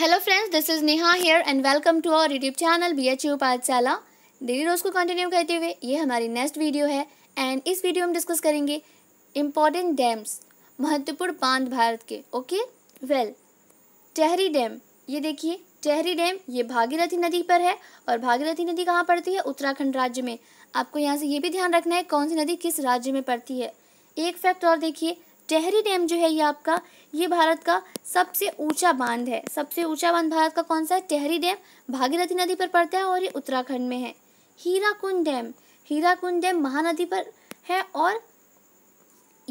hello friends this is Neha here and welcome to our YouTube channel B H U Pathshala daily रोज़ को continue करते हुए ये हमारी नेक्स्ट वीडियो है एंड इस वीडियो हम डिस्कस करेंगे इम्पॉर्टेंट डैम्स महत्वपूर्ण बांध भारत के ओके वेल टेहरी डैम ये देखिए टेहरी डैम ये भागीरथी नदी पर है और भागीरथी नदी कहाँ पड़ती है उत्तराखंड राज्य में आपको यहाँ से ये भी ध्यान रखना है कौन सी नदी किस राज्य में पड़ती है एक फैक्ट और देखिए टेहरी डैम जो है ये आपका ये भारत का सबसे ऊंचा बांध है सबसे ऊंचा बांध भारत का कौन सा है टेहरी डैम भागीरथी नदी पर पड़ता है और ये उत्तराखंड में है हीराकुंड डैम हीराकुंड डैम महानदी पर है और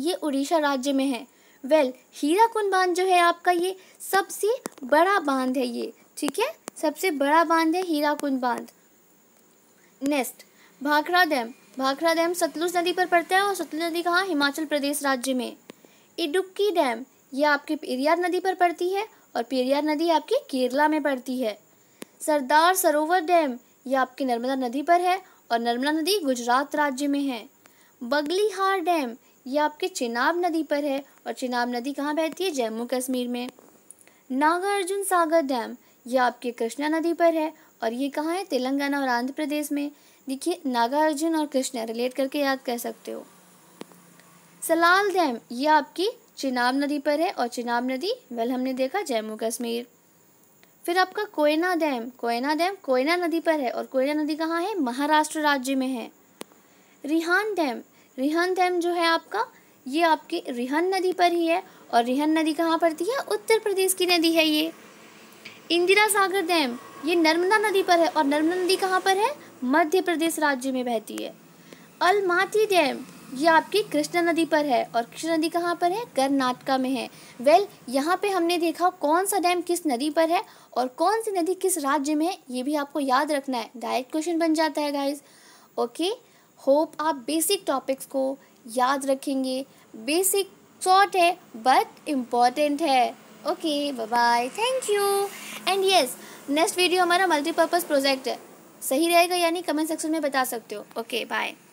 ये उड़ीसा राज्य में है वेल well, हीराकुंड बांध जो है आपका ये सबसे बड़ा बांध है ये ठीक है सबसे बड़ा बांध है हीराकुंड बांध next Bhakra dam Bhakra dam Sutlej नदी पर पड़ता है और सतलुज नदी कहाँ हिमाचल प्रदेश राज्य में इडुक्की डैम ये आपके पेरियार नदी पर पड़ती है और पेरियार नदी आपके केरला में पड़ती है सरदार सरोवर डैम ये आपकी नर्मदा नदी पर है और नर्मदा नदी गुजरात राज्य में है बगलीहार डैम ये आपके चिनाब नदी पर है और चिनाब नदी कहाँ बहती है जम्मू कश्मीर में नागार्जुन सागर डैम ये आपके कृष्णा नदी पर है और ये कहाँ है तेलंगाना और आंध्र प्रदेश में देखिए नागार्जुन और कृष्णा रिलेट करके याद कर सकते हो सलाल डैम ये आपकी चिनाब नदी पर है और चिनाब नदी वेल हमने देखा जम्मू कश्मीर फिर आपका कोयना डैम कोयना डैम कोयना नदी पर है और कोयना नदी कहाँ है महाराष्ट्र राज्य में है रिहान डैम रिहान डैम जो है आपका ये आपके रिहान नदी पर ही है और रिहन नदी कहाँ पड़ती है उत्तर प्रदेश की नदी है ये इंदिरा सागर डैम ये नर्मदा नदी पर है और नर्मदा नदी कहाँ पर है मध्य प्रदेश राज्य में बहती है अलमाती डैम ये आपकी कृष्णा नदी पर है और कृष्णा नदी कहाँ पर है कर्नाटका में है वेल well, यहाँ पे हमने देखा कौन सा डैम किस नदी पर है और कौन सी नदी किस राज्य में है ये भी आपको याद रखना है डायरेक्ट क्वेश्चन बन जाता है गाइज ओके होप आप बेसिक टॉपिक्स को याद रखेंगे बेसिक शॉर्ट है बट इम्पॉर्टेंट है okay bye thank you and yes next video हमारा मल्टीपर्पज़ प्रोजेक्ट है सही रहेगा यानी कमेंट सेक्शन में बता सकते हो ओके okay, बाय